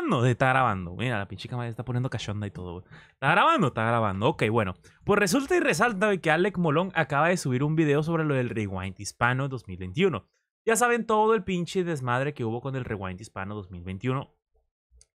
grabando? Está grabando. Mira, la pinche cámara está poniendo cachonda y todo. Está grabando, está grabando. Ok, bueno. Pues resulta y resalta que Alec Molón acaba de subir un video sobre lo del Rewind Hispano 2021. Ya saben todo el pinche desmadre que hubo con el Rewind Hispano 2021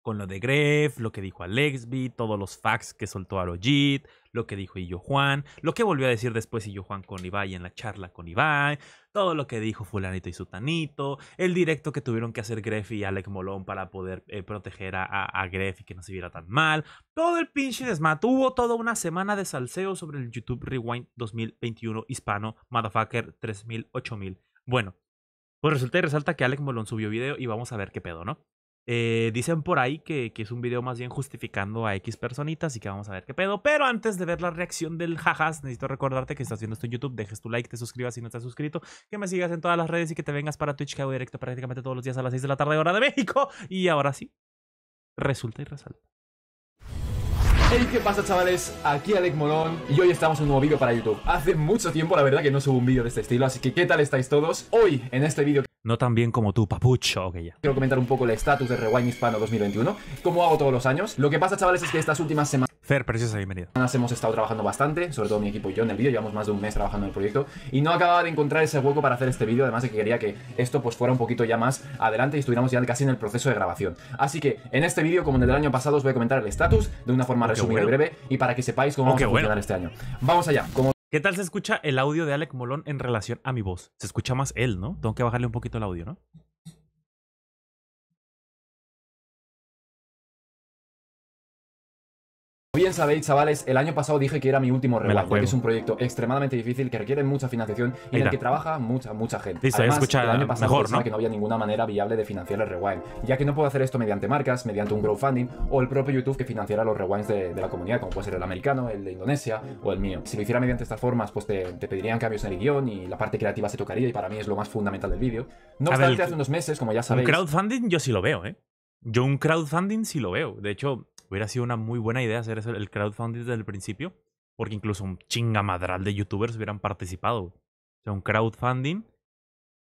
con lo de Gref, lo que dijo Alexby, todos los facts que soltó Arojit, lo que dijo Illo Juan, lo que volvió a decir después Illo Juan con Ibai en la charla con Ibai, todo lo que dijo Fulanito y Sutanito, el directo que tuvieron que hacer Gref y Alec Molón para poder eh, proteger a, a, y que no se viera tan mal, todo el pinche desmato. Hubo toda una semana de salseo sobre el YouTube Rewind 2021 hispano, motherfucker 3000, Bueno, pues resulta y resalta que Alec Molón subió video y vamos a ver qué pedo, ¿no? Eh, dicen por ahí que, es un video más bien justificando a X personitas y que vamos a ver qué pedo. Pero antes de ver la reacción del jajas, necesito recordarte que estás viendo esto en YouTube. Dejes tu like, te suscribas si no estás suscrito, que me sigas en todas las redes y que te vengas para Twitch, que hago directo prácticamente todos los días a las 6 de la tarde, hora de México. Y ahora sí, resulta y resalta. Hey, ¿qué pasa chavales? Aquí Alec Molón y hoy estamos en un nuevo vídeo para YouTube. Hace mucho tiempo la verdad que no subo un vídeo de este estilo, así que ¿qué tal estáis todos? Hoy en este vídeo no tan bien como tú, papucho. que ya. Quiero comentar un poco el estatus de Rewind Hispano 2021, como hago todos los años. Lo que pasa, chavales, es que estas últimas semanas... Fer, preciosa, bienvenido. Hemos estado trabajando bastante, sobre todo mi equipo y yo en el vídeo, llevamos más de un mes trabajando en el proyecto y no acababa de encontrar ese hueco para hacer este vídeo, además de que quería que esto pues fuera un poquito ya más adelante y estuviéramos ya casi en el proceso de grabación. Así que en este vídeo, como en el del año pasado, os voy a comentar el estatus de una forma oh, resumida y breve y para que sepáis cómo oh, vamos a funcionar este año. Vamos allá. Como ¿Qué tal se escucha el audio de Alec Molón en relación a mi voz? Se escucha más él, ¿no? Tengo que bajarle un poquito el audio, ¿no? Bien sabéis, chavales, el año pasado dije que era mi último rewind que es un proyecto extremadamente difícil, que requiere mucha financiación y en el que trabaja mucha, mucha gente. Además, el año pasado que no había ninguna manera viable de financiar el rewind, ya que no puedo hacer esto mediante marcas, mediante un crowdfunding o el propio YouTube que financiara los rewinds de, la comunidad, como puede ser el americano, el de Indonesia o el mío. Si lo hiciera mediante estas formas, pues te, pedirían cambios en el guión y la parte creativa se tocaría y para mí es lo más fundamental del vídeo. No obstante, hace unos meses, como ya sabéis... Un crowdfunding yo sí lo veo, ¿eh? Yo un crowdfunding sí lo veo. De hecho, Hubiera sido una muy buena idea hacer eso, el crowdfunding desde el principio, porque incluso un chingamadral de youtubers hubieran participado. O sea, un crowdfunding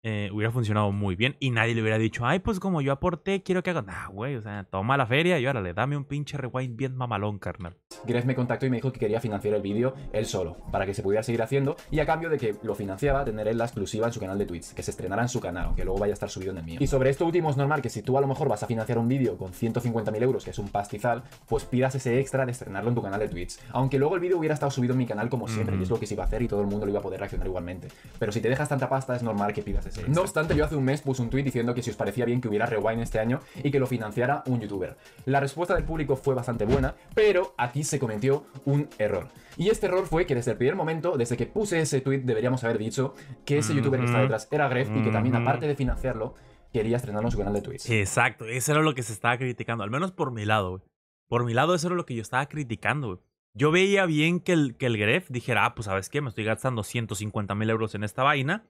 eh, hubiera funcionado muy bien y nadie le hubiera dicho, ay, pues como yo aporté, quiero que haga. Nah, güey, o sea, toma la feria y órale, dame un pinche rewind bien mamalón, carnal. Gref me contactó y me dijo que quería financiar el vídeo él solo, para que se pudiera seguir haciendo y a cambio de que lo financiaba, tener él la exclusiva en su canal de Twitch, que se estrenara en su canal, aunque luego vaya a estar subido en el mío. Y sobre esto último es normal que si tú a lo mejor vas a financiar un vídeo con 150.000 euros, que es un pastizal, pues pidas ese extra de estrenarlo en tu canal de Twitch. Aunque luego el vídeo hubiera estado subido en mi canal como siempre, y es lo que se iba a hacer y todo el mundo lo iba a poder reaccionar igualmente. Pero si te dejas tanta pasta, es normal que pidas ese extra. No obstante, yo hace un mes puse un tweet diciendo que si os parecía bien que hubiera Rewind este año y que lo financiara un youtuber. La respuesta del público fue bastante buena, pero aquí se se cometió un error. Y este error fue que desde el primer momento, desde que puse ese tweet, deberíamos haber dicho que ese youtuber que está detrás era Gref y que también, aparte de financiarlo, quería estrenarnos su canal de tweets. Exacto, eso era lo que se estaba criticando, al menos por mi lado, Por mi lado, eso era lo que yo estaba criticando, Yo veía bien que el, que el Gref dijera, ah, pues sabes qué, me estoy gastando 150 mil euros en esta vaina,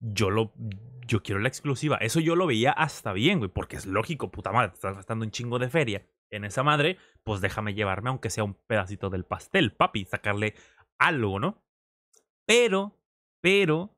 yo lo, yo quiero la exclusiva. Eso yo lo veía hasta bien, güey, porque es lógico, puta madre, estás gastando un chingo de feria en esa madre, pues déjame llevarme aunque sea un pedacito del pastel, papi, sacarle algo, ¿no? Pero, pero,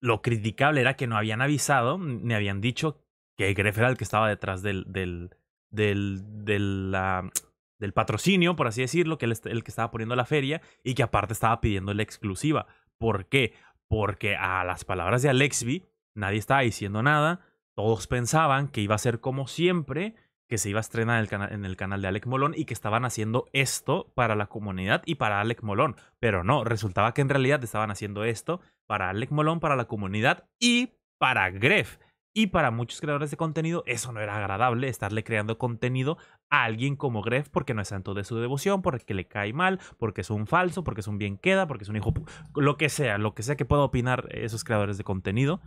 lo criticable era que no habían avisado, me habían dicho que Greff era el que estaba detrás del, del, del, del, ah, del patrocinio, por así decirlo, que el que estaba poniendo la feria y que aparte estaba pidiendo la exclusiva. ¿Por qué? Porque a las palabras de Alexby nadie estaba diciendo nada, todos pensaban que iba a ser como siempre que se iba a estrenar en el, canal, de Alec Molón y que estaban haciendo esto para la comunidad y para Alec Molón. Pero no, resultaba que en realidad estaban haciendo esto para Alec Molón, para la comunidad y para Gref. Y para muchos creadores de contenido eso no era agradable, estarle creando contenido a alguien como Gref porque no es santo de su devoción, porque le cae mal, porque es un falso, porque es un bien queda, porque es un hijo... Lo que sea, lo que sea que pueda opinar esos creadores de contenido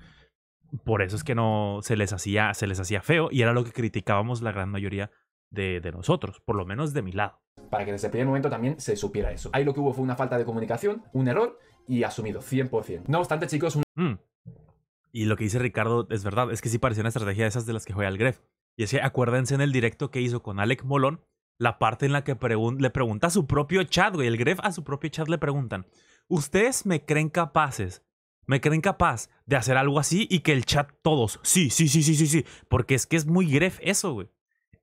por eso es que no se les hacía, se les hacía feo y era lo que criticábamos la gran mayoría de, nosotros, por lo menos de mi lado. Para que desde el primer momento también se supiera eso. Ahí lo que hubo fue una falta de comunicación, un error y asumido, 100%. No obstante, chicos... Un... Mm. Y lo que dice Ricardo es verdad, es que sí parecía una estrategia de esas de las que juega el Gref. Y es que acuérdense en el directo que hizo con Alec Molón, la parte en la que le pregunta a su propio chat, güey. El Gref a su propio chat le preguntan, ¿ustedes me creen capaces me creen capaz de hacer algo así y que el chat todos, sí, sí, sí, sí, sí, sí, porque es que es muy gref eso, güey.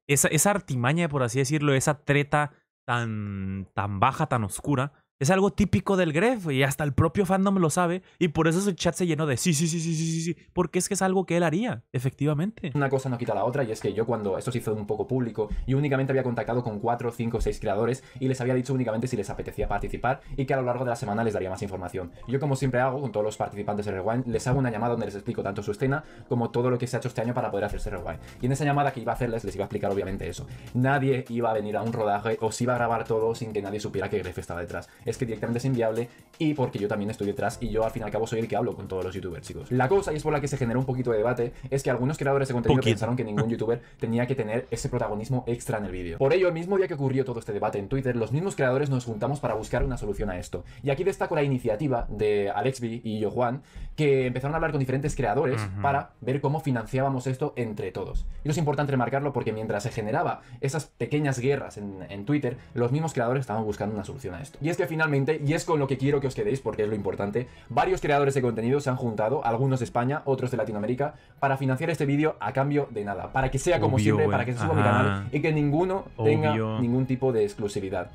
Esa, esa artimaña, por así decirlo, esa treta tan, tan baja, tan oscura, es algo típico del Gref y hasta el propio fandom lo sabe y por eso ese chat se llenó de sí, sí, sí, sí, sí, sí, porque es que es algo que él haría, efectivamente. Una cosa no quita la otra y es que yo cuando esto se hizo un poco público y únicamente había contactado con 4, 5, 6 creadores y les había dicho únicamente si les apetecía participar y que a lo largo de la semana les daría más información. Yo como siempre hago con todos los participantes de Rewind, les hago una llamada donde les explico tanto su escena como todo lo que se ha hecho este año para poder hacerse Rewind. Y en esa llamada que iba a hacerles les iba a explicar obviamente eso. Nadie iba a venir a un rodaje o se iba a grabar todo sin que nadie supiera que Gref estaba detrás es que directamente es inviable y porque yo también estoy detrás y yo al fin y al cabo soy el que hablo con todos los youtubers, chicos. La cosa, y es por la que se generó un poquito de debate, es que algunos creadores de contenido pensaron que ningún youtuber tenía que tener ese protagonismo extra en el vídeo. Por ello, el mismo día que ocurrió todo este debate en Twitter, los mismos creadores nos juntamos para buscar una solución a esto. Y aquí destaco la iniciativa de Alexby y yo Juan, que empezaron a hablar con diferentes creadores para ver cómo financiábamos esto entre todos. Y es importante remarcarlo porque mientras se generaba esas pequeñas guerras en, en Twitter, los mismos creadores estaban buscando una solución a esto. Y es que finalmente, y es con lo que quiero que os quedéis porque es lo importante, varios creadores de contenido se han juntado, algunos de España, otros de Latinoamérica, para financiar este vídeo a cambio de nada, para que sea como siempre, para que se suba a mi canal y que ninguno tenga ningún tipo de exclusividad.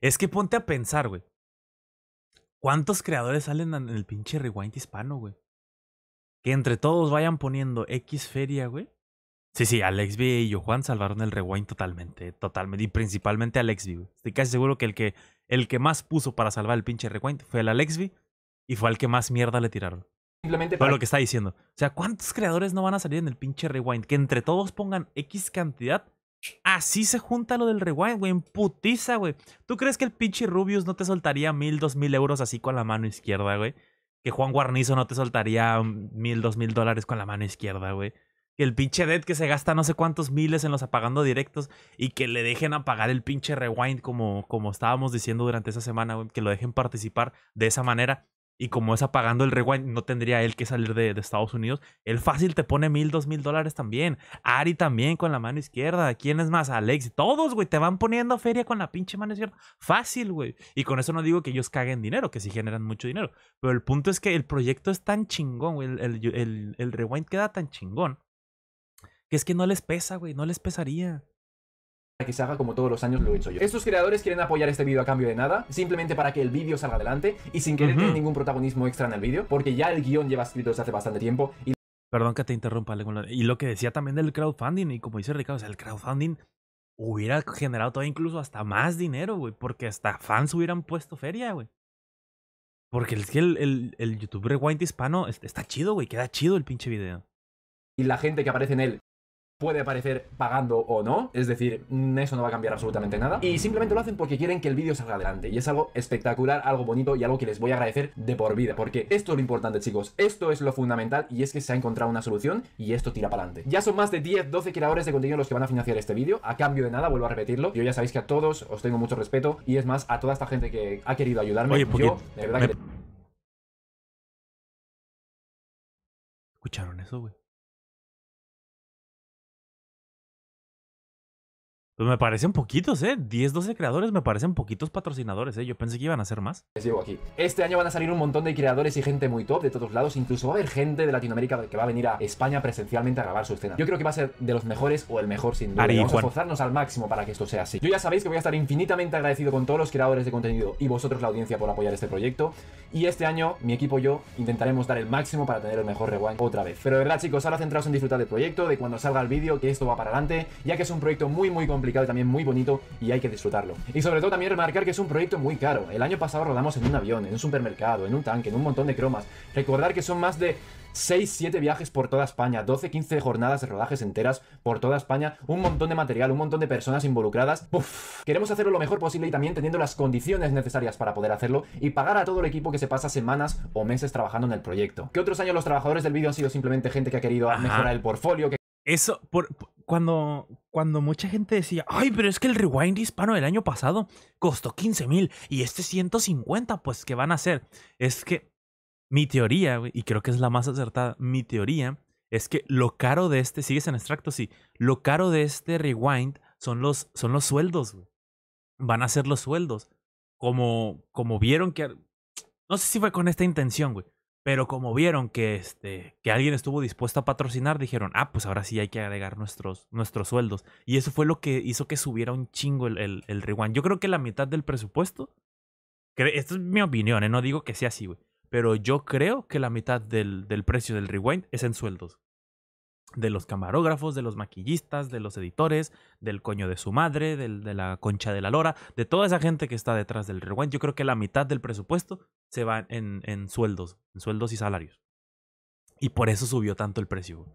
Es que ponte a pensar, güey. ¿Cuántos creadores salen en el pinche rewind hispano, güey? Que entre todos vayan poniendo X feria, güey. Sí, sí, Alex y yo Juan salvaron el rewind totalmente, totalmente. Y principalmente Alex B, Estoy casi seguro que el que el que más puso para salvar el pinche rewind fue el Alexby y fue el que más mierda le tiraron. Simplemente para... lo que está diciendo. O sea, ¿cuántos creadores no van a salir en el pinche rewind? Que entre todos pongan X cantidad. Así se junta lo del rewind, güey. En putiza, güey. ¿Tú crees que el pinche Rubius no te soltaría mil, dos mil euros así con la mano izquierda, güey? Que Juan Guarnizo no te soltaría mm, mil, dos mil dólares con la mano izquierda, güey que el pinche Dead que se gasta no sé cuántos miles en los apagando directos y que le dejen apagar el pinche rewind como, como estábamos diciendo durante esa semana, que lo dejen participar de esa manera. Y como es apagando el rewind, no tendría él que salir de, Estados Unidos. El fácil te pone mil, dos mil dólares también. Ari también con la mano izquierda. ¿Quién es más? Alex. Todos, güey, te van poniendo feria con la pinche mano izquierda. Fácil, güey. Y con eso no digo que ellos caguen dinero, que sí generan mucho dinero. Pero el punto es que el proyecto es tan chingón, güey. el rewind queda tan chingón que es que no les pesa, güey, no les pesaría Para que se haga como todos los años lo he hecho yo. Estos creadores quieren apoyar este vídeo a cambio de nada, simplemente para que el vídeo salga adelante y sin querer tener ningún protagonismo extra en el vídeo, porque ya el guión lleva escrito desde hace bastante tiempo. Y... Perdón que te interrumpa, Y lo que decía también del crowdfunding, y como dice Ricardo, o el crowdfunding hubiera generado todavía incluso hasta más dinero, güey, porque hasta fans hubieran puesto feria, güey. Porque es que el, youtuber white hispano este, está chido, güey, queda chido el pinche video y la gente que aparece en él puede aparecer pagando o no, es decir, mm, eso no va a cambiar absolutamente nada. Y simplemente lo hacen porque quieren que el vídeo salga adelante. Y es algo espectacular, algo bonito y algo que les voy a agradecer de por vida. Porque esto es lo importante, chicos. Esto es lo fundamental y es que se ha encontrado una solución y esto tira para adelante. Ya son más de 10, 12 creadores de contenido los que van a financiar este vídeo. A cambio de nada, vuelvo a repetirlo. Yo ya sabéis que a todos os tengo mucho respeto y es más, a toda esta gente que ha querido ayudarme. Oye, yo, de verdad que... ¿Escucharon eso, güey? Pues me parecen poquitos, ¿eh? 10, 12 creadores me parecen poquitos patrocinadores, ¿eh? Yo pensé que iban a ser más. Les digo aquí. Este año van a salir un montón de creadores y gente muy top de todos lados. Incluso va a haber gente de Latinoamérica que va a venir a España presencialmente a grabar su escena. Yo creo que va a ser de los mejores o el mejor sin duda. Vamos a esforzarnos al máximo para que esto sea así. Yo ya sabéis que voy a estar infinitamente agradecido con todos los creadores de contenido y vosotros la audiencia por apoyar este proyecto. Y este año, mi equipo y yo intentaremos dar el máximo para tener el mejor rewind otra vez. Pero de verdad, chicos, ahora centraos en disfrutar del proyecto, de cuando salga el vídeo, que esto va para adelante, ya que es un proyecto muy, muy complicado y también muy bonito y hay que disfrutarlo. Y sobre todo también remarcar que es un proyecto muy caro. El año pasado rodamos en un avión, en un supermercado, en un tanque, en un montón de cromas. Recordar que son más de 6, 7 viajes por toda España, 12, 15 jornadas de rodajes enteras por toda España, un montón de material, un montón de personas involucradas. queremos hacerlo lo mejor posible y también teniendo las condiciones necesarias para poder hacerlo y pagar a todo el equipo que se pasa semanas o meses trabajando en el proyecto. Que otros años los trabajadores del vídeo han sido simplemente gente que ha querido mejorar el portfolio, que eso, por, cuando, cuando mucha gente decía, ay, pero es que el rewind hispano del año pasado costó 15 mil y este 150, pues, ¿qué van a hacer? Es que mi teoría, y creo que es la más acertada, mi teoría es que lo caro de este, sigues en extracto, sí, lo caro de este rewind son los, son los sueldos, güey. Van a ser los sueldos. Como, como vieron que... No sé si fue con esta intención, güey. Pero como vieron que, este, que alguien estuvo dispuesto a patrocinar, dijeron, ah, pues ahora sí hay que agregar nuestros, nuestros sueldos. Y eso fue lo que hizo que subiera un chingo el, el, rewind. Yo creo que la mitad del presupuesto, esta es mi opinión, ¿eh? no digo que sea así, güey. Pero yo creo que la mitad del, del precio del rewind es en sueldos de los camarógrafos, de los maquillistas, de los editores, del coño de su madre, del, de la concha de la lora, de toda esa gente que está detrás del rewind. Yo creo que la mitad del presupuesto se va en, en sueldos, en sueldos y salarios. Y por eso subió tanto el precio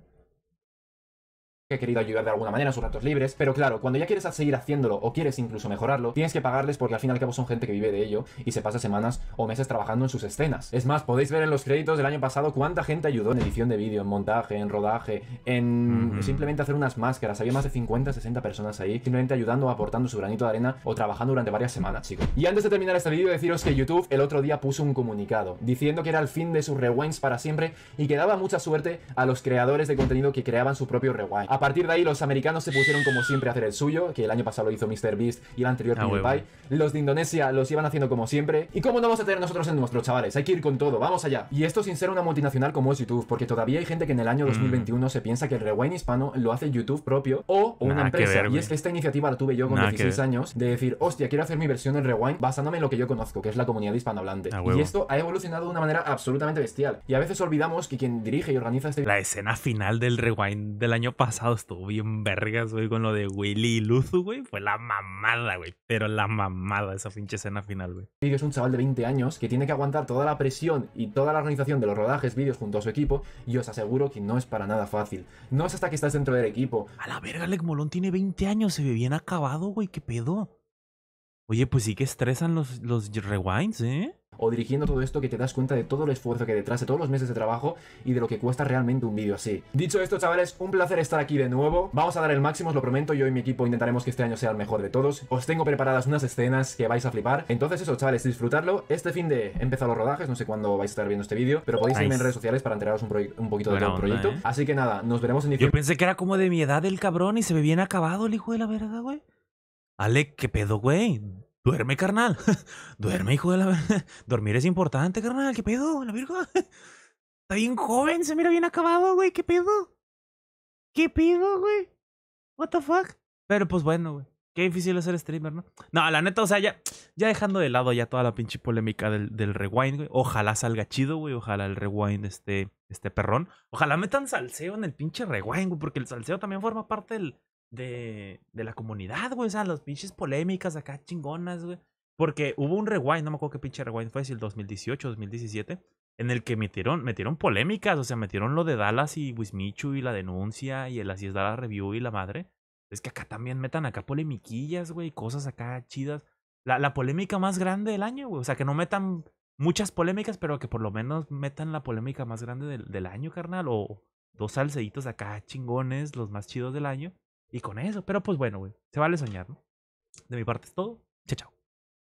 que he querido ayudar de alguna manera en sus ratos libres, pero claro, cuando ya quieres seguir haciéndolo o quieres incluso mejorarlo, tienes que pagarles porque al fin y al cabo son gente que vive de ello y se pasa semanas o meses trabajando en sus escenas. Es más, podéis ver en los créditos del año pasado cuánta gente ayudó en edición de vídeo, en montaje, en rodaje, en simplemente hacer unas máscaras. Había más de 50, 60 personas ahí, simplemente ayudando, aportando su granito de arena o trabajando durante varias semanas, chicos. Y antes de terminar este vídeo, deciros que YouTube el otro día puso un comunicado diciendo que era el fin de sus rewinds para siempre y que daba mucha suerte a los creadores de contenido que creaban su propio rewind a partir de ahí, los americanos se pusieron como siempre a hacer el suyo, que el año pasado lo hizo Mr. Beast y el anterior ah, PewDiePie. Los de Indonesia los iban haciendo como siempre. ¿Y cómo no vamos a tener nosotros en nuestros chavales? Hay que ir con todo, vamos allá. Y esto sin ser una multinacional como es YouTube, porque todavía hay gente que en el año 2021 mm. se piensa que el Rewind hispano lo hace YouTube propio o una empresa. y es que esta iniciativa la tuve yo con 16 años de decir, hostia, quiero hacer mi versión en Rewind basándome en lo que yo conozco, que es la comunidad hispanohablante. Ah, y esto ha evolucionado de una manera absolutamente bestial. Y a veces olvidamos que quien dirige y organiza este... La escena final del Rewind del año pasado estuvo bien vergas, güey, con lo de Willy y Luzu, güey. Fue la mamada, güey. Pero la mamada esa pinche escena final, güey. es un chaval de 20 años que tiene que aguantar toda la presión y toda la organización de los rodajes, vídeos junto a su equipo. Y os aseguro que no es para nada fácil. No es hasta que estás dentro del equipo. A la verga, Alec Molón tiene 20 años. Se ve bien acabado, güey. ¿Qué pedo? Oye, pues sí que estresan los, los rewinds, ¿eh? o dirigiendo todo esto que te das cuenta de todo el esfuerzo que hay detrás, de todos los meses de trabajo y de lo que cuesta realmente un vídeo así. Dicho esto, chavales, un placer estar aquí de nuevo. Vamos a dar el máximo, os lo prometo. Yo y mi equipo intentaremos que este año sea el mejor de todos. Os tengo preparadas unas escenas que vais a flipar. Entonces eso, chavales, disfrutarlo. Este fin de empezar los rodajes, no sé cuándo vais a estar viendo este vídeo, pero podéis seguirme en redes sociales para enteraros un, poquito de todo el proyecto. Eh. Así que nada, nos veremos en Yo pensé que era como de mi edad el cabrón y se ve bien acabado el hijo de la verdad, güey. Ale, ¿qué pedo, güey? Duerme, carnal. Duerme, hijo de la. Dormir es importante, carnal. ¿Qué pedo? La virgo Está bien joven, se mira bien acabado, güey. ¿Qué pedo? ¿Qué pedo, güey? What the fuck? Pero pues bueno, güey. Qué difícil es ser streamer, ¿no? No, la neta, o sea, ya, ya dejando de lado ya toda la pinche polémica del, del rewind, güey. Ojalá salga chido, güey. Ojalá el rewind esté, este perrón. Ojalá metan salseo en el pinche rewind, güey. Porque el salseo también forma parte del, de, de la comunidad, güey. O sea, las pinches polémicas acá chingonas, güey. Porque hubo un rewind, no me acuerdo qué pinche rewind fue, si el 2018, 2017, en el que metieron, metieron polémicas, o sea, metieron lo de Dallas y Wismichu y la denuncia y el así es Dallas Review y la madre. Es que acá también metan acá polemiquillas, güey, cosas acá chidas. La, la polémica más grande del año, güey. O sea, que no metan muchas polémicas, pero que por lo menos metan la polémica más grande del, del año, carnal. O dos salceditos acá chingones, los más chidos del año y con eso. Pero pues bueno, güey, se vale soñar, ¿no? De mi parte es todo. Chao, chao.